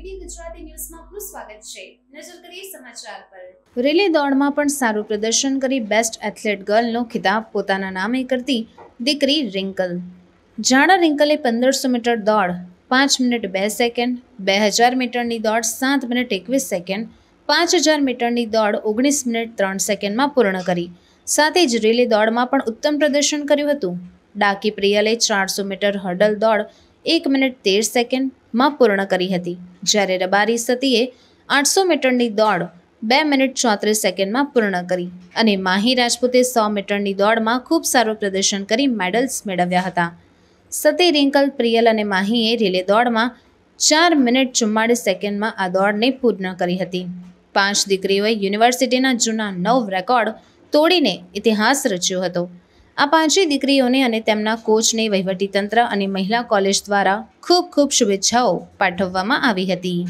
ABP દોડમાં પણ સારું પ્રદર્શન કરી બેસ્ટ એથ્લેટ ગર્લનો ખિતાબ પોતાના નામે કરતી દીકરી રિંકલ જાણા રિંકલે પંદરસો મીટર દોડ પાંચ મિનિટ બે સેકન્ડ બે હજાર મીટરની દોડ સાત મિનિટ એકવીસ સેકન્ડ પાંચ હજાર મીટરની દોડ ઓગણીસ મિનિટ ત્રણ સેકન્ડમાં પૂર્ણ કરી સાથે જ રિલે દોડમાં પણ ઉત્તમ પ્રદર્શન કર્યું હતું ડાકી પ્રિયલે ચારસો મીટર હર્ડલ દોડ એક મિનિટ તેર સેકન્ડ માં પૂર્ણ કરી હતી જ્યારે રબારી સતીએ આઠસો મીટરની દોડ બે મિનિટ ચોત્રીસ સેકન્ડમાં પૂર્ણ કરી અને માહી રાજપૂતે સો મીટરની દોડમાં ખૂબ સારું પ્રદર્શન કરી મેડલ્સ મેળવ્યા હતા સતી રિંકલ પ્રિયલ અને માહીએ રિલે દોડમાં ચાર મિનિટ ચુમ્માળીસ સેકન્ડમાં આ દોડને પૂર્ણ કરી હતી પાંચ દીકરીઓએ યુનિવર્સિટીના જૂના નવ રેકોર્ડ તોડીને ઇતિહાસ રચ્યો હતો આ પાંચેય દીકરીઓને અને તેમના કોચને વહીવટીતંત્ર અને મહિલા કોલેજ દ્વારા ખૂબ ખૂબ શુભેચ્છાઓ પાઠવવામાં આવી હતી